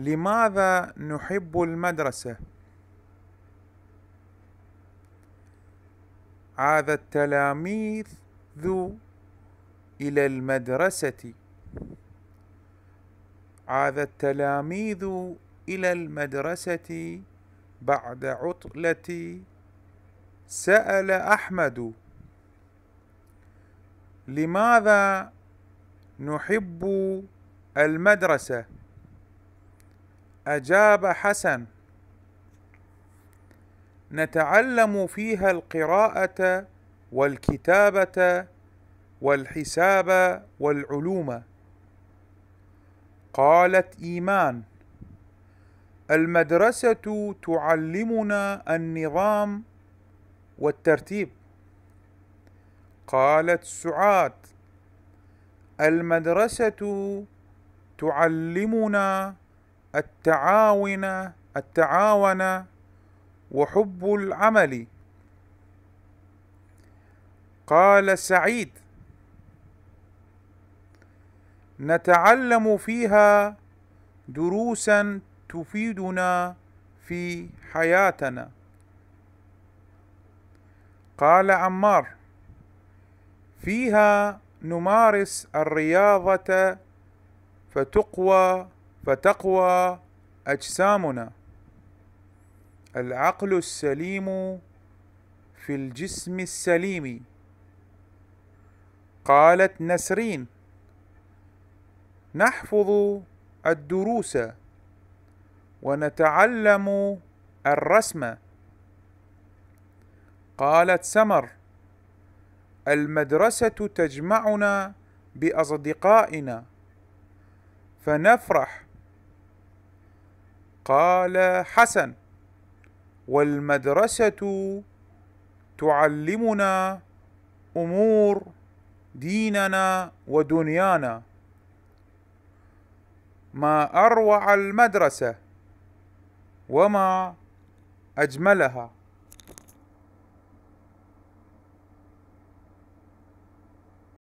لماذا نحب المدرسة؟ عاد التلاميذ إلى المدرسة عاد التلاميذ إلى المدرسة بعد عطلة سأل أحمد لماذا نحب المدرسة؟ اجاب حسن نتعلم فيها القراءه والكتابه والحساب والعلوم قالت ايمان المدرسه تعلمنا النظام والترتيب قالت سعاد المدرسه تعلمنا التعاون التعاون وحب العمل قال سعيد نتعلم فيها دروسا تفيدنا في حياتنا قال عمار فيها نمارس الرياضه فتقوى فتقوى اجسامنا العقل السليم في الجسم السليم قالت نسرين نحفظ الدروس ونتعلم الرسم قالت سمر المدرسة تجمعنا بأصدقائنا فنفرح قال حسن والمدرسة تعلمنا أمور ديننا ودنيانا ما أروع المدرسة وما أجملها